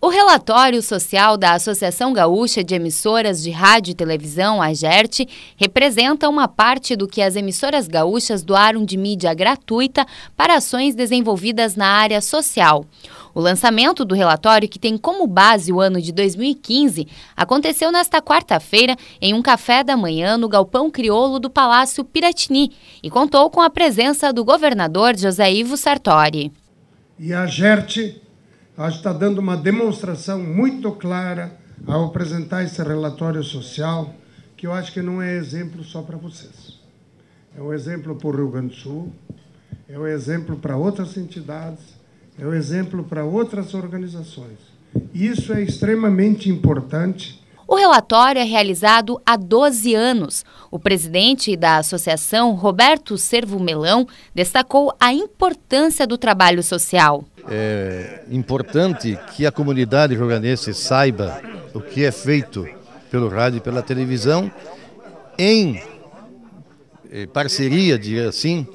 O relatório social da Associação Gaúcha de Emissoras de Rádio e Televisão, GERT, representa uma parte do que as emissoras gaúchas doaram de mídia gratuita para ações desenvolvidas na área social. O lançamento do relatório, que tem como base o ano de 2015, aconteceu nesta quarta-feira em um café da manhã no galpão crioulo do Palácio Piratini e contou com a presença do governador José Ivo Sartori. E a GERT está dando uma demonstração muito clara ao apresentar esse relatório social, que eu acho que não é exemplo só para vocês. É um exemplo para o Rio Grande do Sul, é um exemplo para outras entidades, é um exemplo para outras organizações. Isso é extremamente importante. O relatório é realizado há 12 anos. O presidente da associação, Roberto Servo Melão, destacou a importância do trabalho social. É importante que a comunidade joganense saiba o que é feito pelo rádio e pela televisão em eh, parceria, diria assim,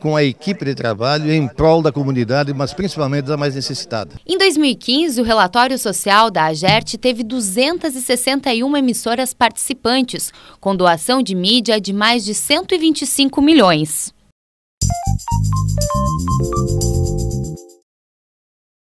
com a equipe de trabalho em prol da comunidade, mas principalmente da mais necessitada. Em 2015, o relatório social da AGERT teve 261 emissoras participantes, com doação de mídia de mais de 125 milhões.